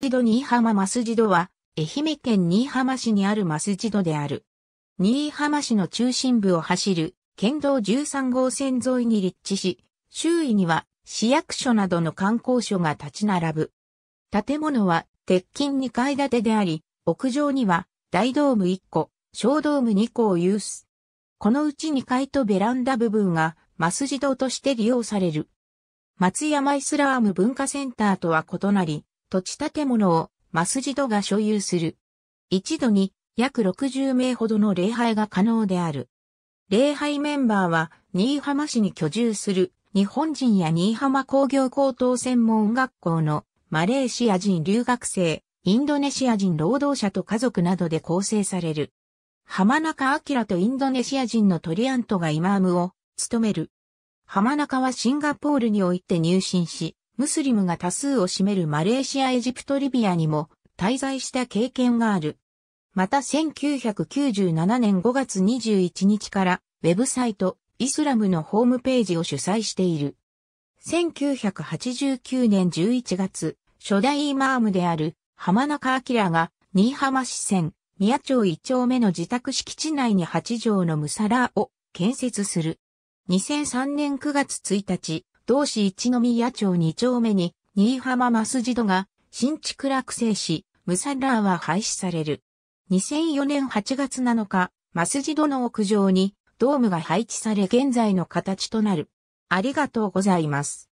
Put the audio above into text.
ジド新居浜マスジドは、愛媛県新居浜市にあるマスジドである。新居浜市の中心部を走る、県道13号線沿いに立地し、周囲には市役所などの観光所が立ち並ぶ。建物は鉄筋2階建てであり、屋上には大ドーム1個、小ドーム2個を有す。このうち2階とベランダ部分がマスジドとして利用される。松山イスラーム文化センターとは異なり、土地建物をマスジドが所有する。一度に約60名ほどの礼拝が可能である。礼拝メンバーは新居浜市に居住する日本人や新居浜工業高等専門学校のマレーシア人留学生、インドネシア人労働者と家族などで構成される。浜中明とインドネシア人のトリアントがイマームを務める。浜中はシンガポールにおいて入信し、ムスリムが多数を占めるマレーシアエジプトリビアにも滞在した経験がある。また1997年5月21日からウェブサイトイスラムのホームページを主催している。1989年11月、初代イマームである浜中明が新居浜市線宮町一丁目の自宅敷地内に8畳のムサラーを建設する。2003年9月1日、同市一宮町二丁目に、新浜マスジドが、新築落成し、ムサラーは廃止される。2004年8月7日、マスジドの屋上に、ドームが配置され現在の形となる。ありがとうございます。